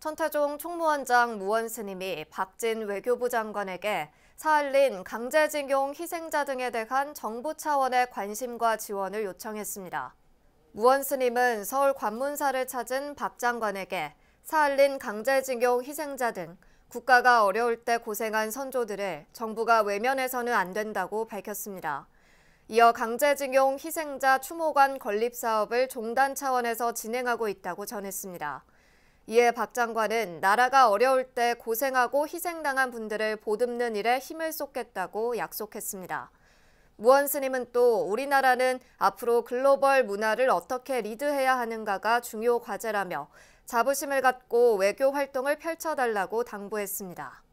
천태종 총무원장 무원 스님이 박진 외교부 장관에게 사할린 강제징용 희생자 등에 대한 정부 차원의 관심과 지원을 요청했습니다. 무원 스님은 서울 관문사를 찾은 박 장관에게 사할린 강제징용 희생자 등 국가가 어려울 때 고생한 선조들을 정부가 외면해서는 안 된다고 밝혔습니다. 이어 강제징용 희생자 추모관 건립 사업을 종단 차원에서 진행하고 있다고 전했습니다. 이에 박 장관은 나라가 어려울 때 고생하고 희생당한 분들을 보듬는 일에 힘을 쏟겠다고 약속했습니다. 무원 스님은 또 우리나라는 앞으로 글로벌 문화를 어떻게 리드해야 하는가가 중요 과제라며 자부심을 갖고 외교 활동을 펼쳐달라고 당부했습니다.